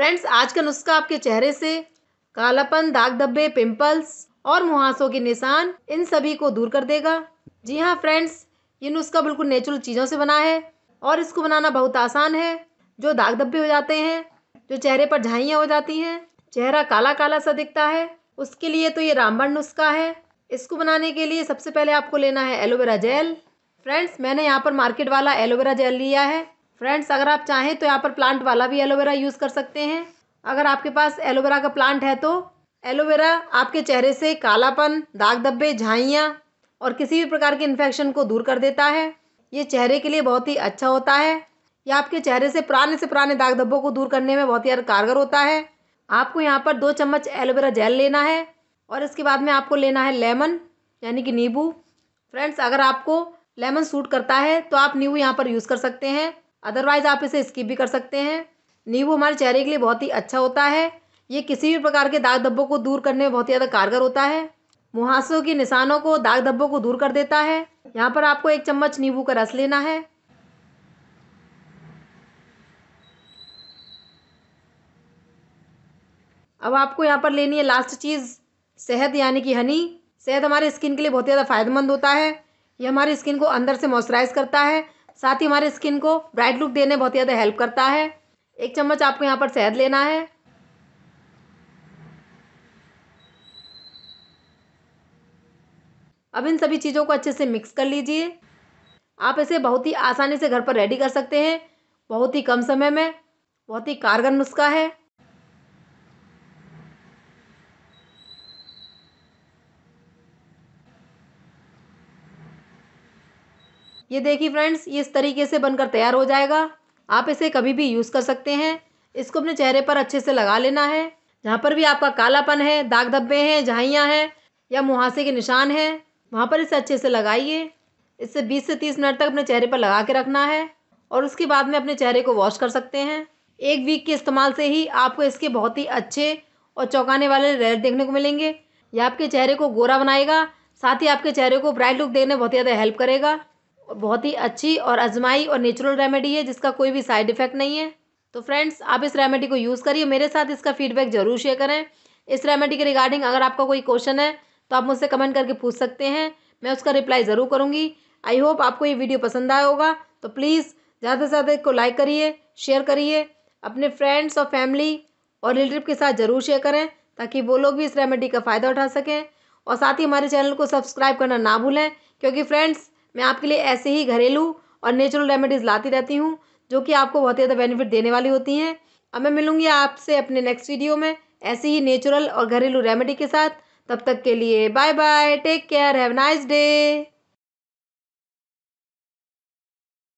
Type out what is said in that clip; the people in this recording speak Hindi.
फ्रेंड्स आज का नुस्खा आपके चेहरे से कालापन दाग धब्बे पिंपल्स और मुहासों के निशान इन सभी को दूर कर देगा जी हाँ फ्रेंड्स ये नुस्खा बिल्कुल नेचुरल चीज़ों से बना है और इसको बनाना बहुत आसान है जो दाग धब्बे हो जाते हैं जो चेहरे पर झाइयाँ हो जाती हैं चेहरा काला काला सा दिखता है उसके लिए तो ये रामबण नुस्खा है इसको बनाने के लिए सबसे पहले आपको लेना है एलोवेरा जेल फ्रेंड्स मैंने यहाँ पर मार्केट वाला एलोवेरा जेल लिया है फ्रेंड्स अगर आप चाहें तो यहाँ पर प्लांट वाला भी एलोवेरा यूज़ कर सकते हैं अगर आपके पास एलोवेरा का प्लांट है तो एलोवेरा आपके चेहरे से कालापन दाग धब्बे झाइयाँ और किसी भी प्रकार के इन्फेक्शन को दूर कर देता है ये चेहरे के लिए बहुत ही अच्छा होता है यह आपके चेहरे से पुराने से पुराने दाग धब्बों को दूर करने में बहुत ही कारगर होता है आपको यहाँ पर दो चम्मच एलोवेरा जेल लेना है और इसके बाद में आपको लेना है लेमन यानी कि नींबू फ्रेंड्स अगर आपको लेमन सूट करता है तो आप नींबू यहाँ पर यूज़ कर सकते हैं अदरवाइज़ आप इसे स्किप भी कर सकते हैं नींबू हमारे चेहरे के लिए बहुत ही अच्छा होता है ये किसी भी प्रकार के दाग धब्बों को दूर करने में बहुत ही ज़्यादा कारगर होता है मुहासों के निशानों को दाग धब्बों को दूर कर देता है यहाँ पर आपको एक चम्मच नींबू का रस लेना है अब आपको यहाँ पर लेनी है लास्ट चीज़ शहद यानी कि हनी शहद हमारे स्किन के लिए बहुत ही ज़्यादा फायदेमंद होता है ये हमारी स्किन को अंदर से मॉइस्चराइज करता है साथ ही हमारे स्किन को ब्राइट लुक देने बहुत ज़्यादा हेल्प करता है एक चम्मच आपको यहाँ पर शहद लेना है अब इन सभी चीज़ों को अच्छे से मिक्स कर लीजिए आप इसे बहुत ही आसानी से घर पर रेडी कर सकते हैं बहुत ही कम समय में बहुत ही कारगर नुस्खा है ये देखिए फ्रेंड्स ये इस तरीके से बनकर तैयार हो जाएगा आप इसे कभी भी यूज़ कर सकते हैं इसको अपने चेहरे पर अच्छे से लगा लेना है जहाँ पर भी आपका कालापन है दाग धब्बे हैं झाइयाँ हैं या मुहासे के निशान हैं वहाँ पर इसे अच्छे से लगाइए इसे 20 से 30 मिनट तक अपने चेहरे पर लगा के रखना है और उसके बाद में अपने चेहरे को वॉश कर सकते हैं एक वीक के इस्तेमाल से ही आपको इसके बहुत ही अच्छे और चौंकाने वाले रेयर देखने को मिलेंगे यह आपके चेहरे को गोरा बनाएगा साथ ही आपके चेहरे को ब्राइट लुक देने बहुत ज़्यादा हेल्प करेगा बहुत ही अच्छी और अजमाई और नेचुरल रेमेडी है जिसका कोई भी साइड इफेक्ट नहीं है तो फ्रेंड्स आप इस रेमेडी को यूज़ करिए मेरे साथ इसका फीडबैक जरूर शेयर करें इस रेमेडी के रिगार्डिंग अगर आपका कोई क्वेश्चन है तो आप मुझसे कमेंट करके पूछ सकते हैं मैं उसका रिप्लाई ज़रूर करूँगी आई होप आपको ये वीडियो पसंद आया होगा तो प्लीज़ ज़्यादा से ज़्यादा इसको लाइक करिए शेयर करिए अपने फ्रेंड्स और फैमिली और रिलेटिव के साथ ज़रूर शेयर करें ताकि वो लोग भी इस रेमेडी का फ़ायदा उठा सकें और साथ ही हमारे चैनल को सब्सक्राइब करना ना भूलें क्योंकि फ्रेंड्स मैं आपके लिए ऐसे ही घरेलू और नेचुरल रेमेडीज़ लाती रहती हूँ जो कि आपको बहुत ही ज़्यादा बेनिफिट देने वाली होती हैं अब मैं मिलूँगी आपसे अपने नेक्स्ट वीडियो में ऐसे ही नेचुरल और घरेलू रेमेडी के साथ तब तक के लिए bye bye take care have nice day